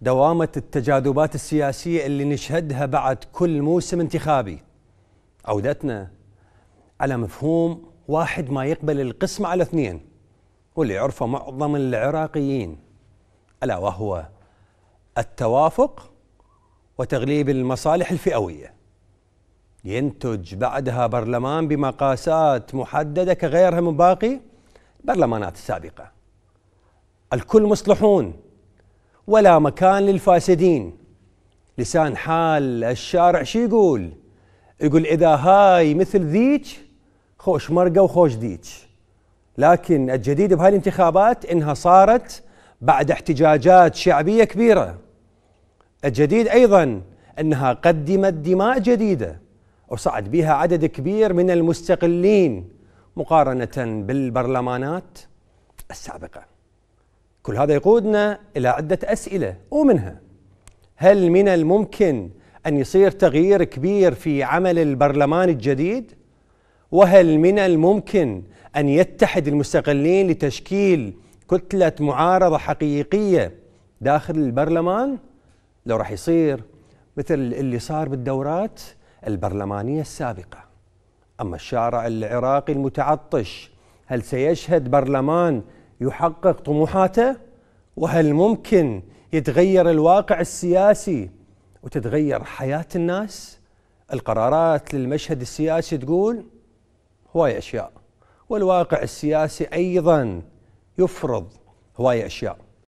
دوامة التجاذبات السياسية اللي نشهدها بعد كل موسم انتخابي عودتنا على مفهوم واحد ما يقبل القسم على اثنين واللي عرفه معظم العراقيين ألا وهو التوافق وتغليب المصالح الفئوية ينتج بعدها برلمان بمقاسات محددة كغيرها من باقي البرلمانات السابقة الكل مصلحون ولا مكان للفاسدين لسان حال الشارع شي يقول يقول إذا هاي مثل ذيك خوش مرقة وخوش ذيك لكن الجديد بهاي الانتخابات إنها صارت بعد احتجاجات شعبية كبيرة الجديد أيضا أنها قدمت دماء جديدة وصعد بها عدد كبير من المستقلين مقارنة بالبرلمانات السابقة كل هذا يقودنا إلى عدة أسئلة ومنها هل من الممكن أن يصير تغيير كبير في عمل البرلمان الجديد؟ وهل من الممكن أن يتحد المستقلين لتشكيل كتلة معارضة حقيقية داخل البرلمان؟ لو راح يصير مثل اللي صار بالدورات البرلمانية السابقة أما الشارع العراقي المتعطش هل سيشهد برلمان يحقق طموحاته؟ وهل ممكن يتغير الواقع السياسي وتتغير حياة الناس القرارات للمشهد السياسي تقول هواي أشياء والواقع السياسي أيضا يفرض هواي أشياء